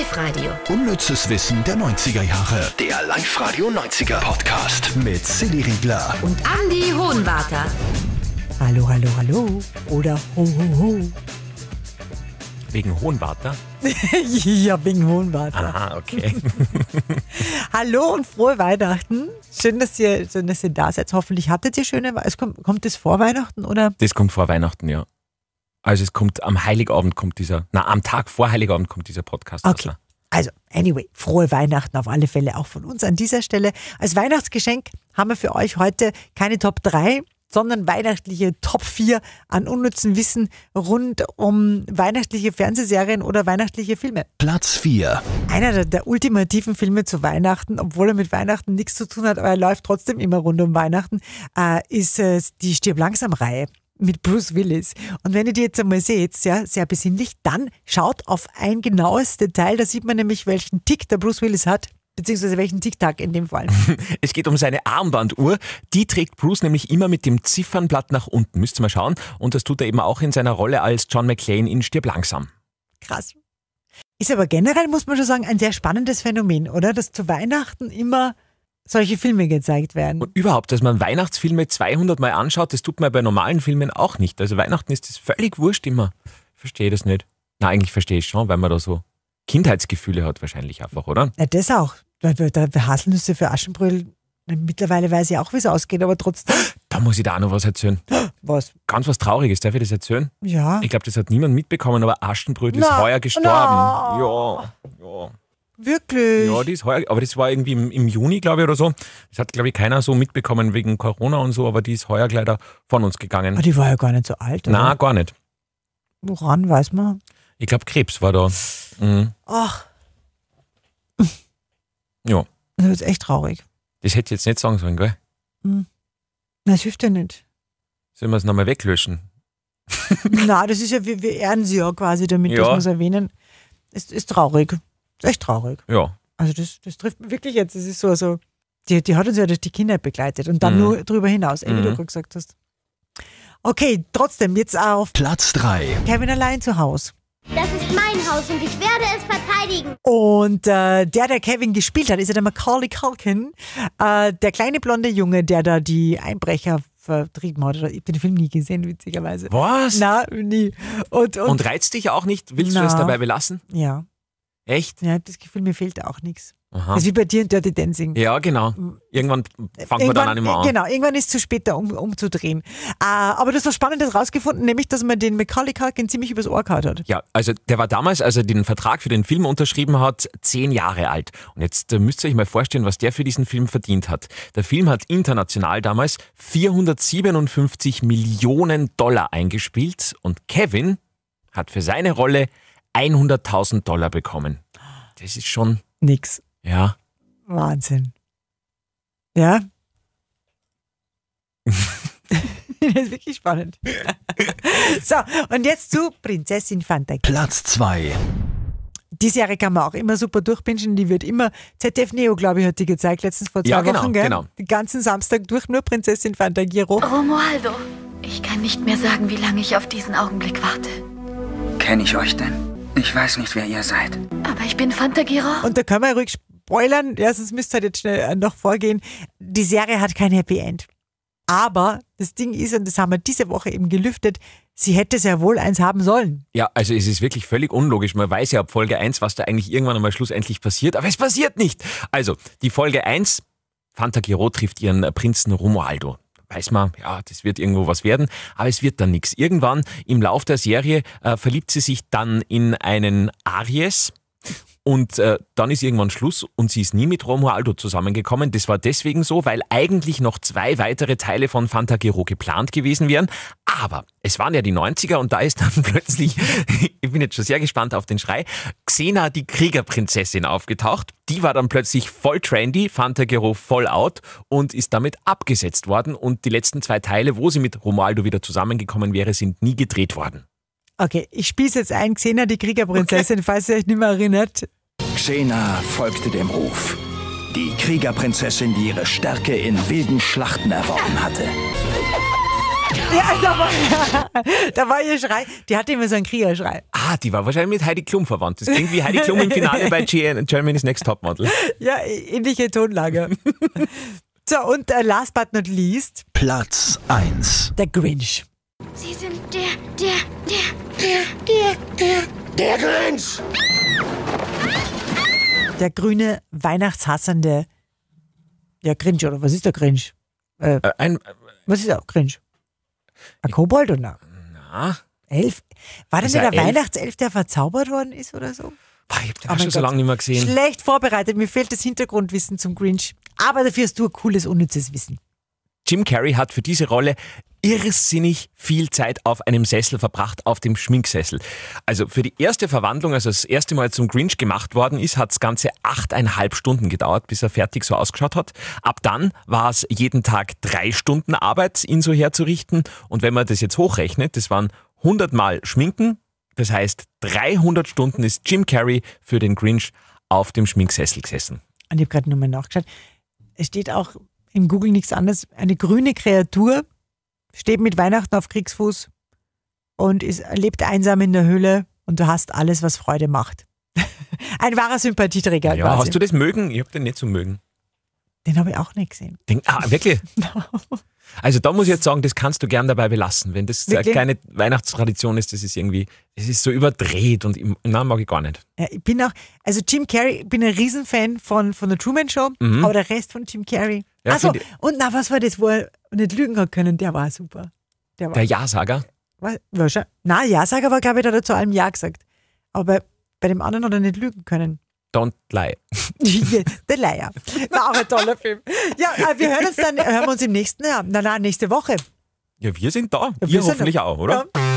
Live-Radio. Unnützes Wissen der 90er Jahre. Der Live-Radio 90er Podcast mit Silly Riegler und Andy Hohenwarter. Hallo, hallo, hallo. Oder ho, ho, ho. Wegen Hohenwarter? ja, wegen Hohenwarter. Aha, okay. hallo und frohe Weihnachten. Schön, dass ihr, schön, dass ihr da seid. Hoffentlich hattet ihr schöne Weihnachten. Kommt, kommt das vor Weihnachten oder? Das kommt vor Weihnachten, ja. Also es kommt am Heiligabend kommt dieser, na am Tag vor Heiligabend kommt dieser Podcast. Okay. Also, anyway, frohe Weihnachten auf alle Fälle auch von uns an dieser Stelle. Als Weihnachtsgeschenk haben wir für euch heute keine Top 3, sondern weihnachtliche Top 4 an unnützen Wissen rund um weihnachtliche Fernsehserien oder weihnachtliche Filme. Platz 4. Einer der, der, ultimativen Filme zu Weihnachten, obwohl er mit Weihnachten nichts zu tun hat, aber er läuft trotzdem immer rund um Weihnachten, äh, ist äh, die Stirb langsam Reihe mit Bruce Willis. Und wenn ihr die jetzt einmal seht, ja, sehr besinnlich, dann schaut auf ein genaues Detail. Da sieht man nämlich, welchen Tick der Bruce Willis hat beziehungsweise welchen Tick-Tack in dem Fall. Es geht um seine Armbanduhr. Die trägt Bruce nämlich immer mit dem Ziffernblatt nach unten. Müsst ihr mal schauen. Und das tut er eben auch in seiner Rolle als John McClane in Stirb langsam. Krass. Ist aber generell, muss man schon sagen, ein sehr spannendes Phänomen, oder? Dass zu Weihnachten immer solche Filme gezeigt werden. Und überhaupt, dass man Weihnachtsfilme 200 Mal anschaut, das tut man bei normalen Filmen auch nicht. Also Weihnachten ist das völlig wurscht immer. Ich verstehe das nicht. Na, eigentlich verstehe ich schon, weil man da so Kindheitsgefühle hat wahrscheinlich einfach, oder? Ja, das auch. Da Haselnüsse für Aschenbrödel, mittlerweile weiß ich auch, wie es ausgeht, aber trotzdem. Da muss ich da auch noch was erzählen. Was? Ganz was Trauriges, darf ich das erzählen? Ja. Ich glaube, das hat niemand mitbekommen, aber Aschenbrödel ist heuer gestorben. No. Ja. Wirklich? Ja, die ist heuer, aber das war irgendwie im, im Juni, glaube ich, oder so. Das hat, glaube ich, keiner so mitbekommen wegen Corona und so, aber die ist heuer leider von uns gegangen. Aber ah, die war ja gar nicht so alt, oder? Na, gar nicht. Woran weiß man? Ich glaube, Krebs war da. Mhm. Ach. Ja. Das ist echt traurig. Das hätte ich jetzt nicht sagen sollen, gell? Mhm. Das hilft ja nicht. Sollen wir es nochmal weglöschen? Na, das ist ja, wir, wir ehren sie ja quasi damit, ja. dass wir es erwähnen. Es ist traurig. Das ist echt traurig. Ja. Also das, das trifft mich wirklich jetzt. Das ist so, also, die, die hat uns ja durch die Kindheit begleitet und dann mhm. nur drüber hinaus, eh, wie mhm. du gerade gesagt hast. Okay, trotzdem, jetzt auf Platz 3. Kevin allein zu Hause. Das ist mein Haus und ich werde es verteidigen. Und äh, der, der Kevin gespielt hat, ist ja der Macaulay Culkin, äh, der kleine blonde Junge, der da die Einbrecher vertrieben hat. Ich habe den Film nie gesehen, witzigerweise. Was? Na, nie. Und, und, und reizt dich auch nicht? Willst na, du es dabei belassen? Ja. Echt? Ja, ich habe das Gefühl, mir fehlt auch nichts. Aha. Das ist wie bei dir in Dirty Dancing. Ja, genau. Irgendwann äh, fangen wir dann auch nicht mehr an. Genau, irgendwann ist es zu spät, da um, umzudrehen. Äh, aber du hast was Spannendes rausgefunden, nämlich, dass man den Macaulay Culkin ziemlich übers Ohr gehauen hat. Ja, also der war damals, als er den Vertrag für den Film unterschrieben hat, zehn Jahre alt. Und jetzt äh, müsst ihr euch mal vorstellen, was der für diesen Film verdient hat. Der Film hat international damals 457 Millionen Dollar eingespielt und Kevin hat für seine Rolle 100.000 Dollar bekommen. Das ist schon. Nix. Ja. Wahnsinn. Ja. das ist wirklich spannend. so, und jetzt zu Prinzessin Fantagie. Platz 2. Die Serie kann man auch immer super durchbingen, die wird immer, ZDF Neo, glaube ich, hat die gezeigt, letztens vor zwei ja, genau, Wochen, gell? genau. Den ganzen Samstag durch, nur Prinzessin Fantagiro. Romualdo, ich kann nicht mehr sagen, wie lange ich auf diesen Augenblick warte. Kenne ich euch denn? Ich weiß nicht, wer ihr seid. Aber ich bin Fantagiro. Und da können wir ruhig spoilern. Ja, sonst müsst ihr halt jetzt schnell äh, noch vorgehen. Die Serie hat kein Happy End. Aber das Ding ist, und das haben wir diese Woche eben gelüftet, sie hätte sehr wohl eins haben sollen. Ja, also es ist wirklich völlig unlogisch. Man weiß ja ab Folge 1, was da eigentlich irgendwann einmal schlussendlich passiert, aber es passiert nicht. Also, die Folge 1, Fantagiro trifft ihren Prinzen Romualdo weiß man, ja, das wird irgendwo was werden, aber es wird dann nichts. Irgendwann im Lauf der Serie äh, verliebt sie sich dann in einen Aries, und äh, dann ist irgendwann Schluss und sie ist nie mit Romualdo zusammengekommen. Das war deswegen so, weil eigentlich noch zwei weitere Teile von Fantagiro geplant gewesen wären. Aber es waren ja die 90er und da ist dann plötzlich, ich bin jetzt schon sehr gespannt auf den Schrei, Xena, die Kriegerprinzessin, aufgetaucht. Die war dann plötzlich voll trendy, Fantagiro voll out und ist damit abgesetzt worden. Und die letzten zwei Teile, wo sie mit Romualdo wieder zusammengekommen wäre, sind nie gedreht worden. Okay, ich spieße jetzt ein, Xena, die Kriegerprinzessin, okay. falls ihr euch nicht mehr erinnert. Xena folgte dem Ruf. Die Kriegerprinzessin, die ihre Stärke in wilden Schlachten erworben hatte. Ja, da war, da war ihr Schrei. Die hatte immer so einen Kriegerschrei. Ah, die war wahrscheinlich mit Heidi Klum verwandt. Das klingt wie Heidi Klum im Finale bei Germany's Next Topmodel. Ja, ähnliche Tonlage. so, und äh, last but not least. Platz 1. Der Grinch. Sie sind der, der, der, der, der, der, der Grinch der grüne, weihnachtshassende, ja, Grinch, oder was ist der Grinch? Äh, äh ein, äh, was ist der Grinch? Ein Kobold oder? Na. Elf. War das der Weihnachtself, der verzaubert worden ist oder so? Boah, ich hab den oh schon Gott. so lange nicht mehr gesehen. Schlecht vorbereitet, mir fehlt das Hintergrundwissen zum Grinch. Aber dafür hast du ein cooles, unnützes Wissen. Jim Carrey hat für diese Rolle irrsinnig viel Zeit auf einem Sessel verbracht, auf dem Schminksessel. Also für die erste Verwandlung, also das erste Mal zum Grinch gemacht worden ist, hat es ganze achteinhalb Stunden gedauert, bis er fertig so ausgeschaut hat. Ab dann war es jeden Tag drei Stunden Arbeit, ihn so herzurichten. Und wenn man das jetzt hochrechnet, das waren 100 Mal Schminken, das heißt 300 Stunden ist Jim Carrey für den Grinch auf dem Schminksessel gesessen. Und ich habe gerade nochmal nachgeschaut. Es steht auch im Google nichts anderes. Eine grüne Kreatur steht mit Weihnachten auf Kriegsfuß und ist, lebt einsam in der Höhle und du hast alles, was Freude macht. Ein wahrer Sympathieträger. Ja, quasi. hast du das mögen? Ich habe den nicht so mögen. Den habe ich auch nicht gesehen. Den, ah, wirklich? Also da muss ich jetzt sagen, das kannst du gern dabei belassen. Wenn das äh, wirklich? keine Weihnachtstradition ist, das ist irgendwie, es ist so überdreht und nein, mag ich gar nicht. Ja, ich bin auch, also Jim Carrey, ich bin ein Riesenfan von, von der Truman Show, mhm. aber der Rest von Jim Carrey ja, Achso, und na, was war das, wo er nicht lügen hat können? Der war super. Der, war, der Ja-Sager? Nein, Ja-Sager war, glaube ich, da hat er zu allem Ja gesagt. Aber bei dem anderen hat er nicht lügen können. Don't Lie. The Liar. War auch ein toller Film. Ja, äh, wir hören uns dann, hören wir uns im nächsten Jahr. Na, na, nächste Woche. Ja, wir sind da. Ja, wir ihr hoffentlich da. auch, oder? Ja.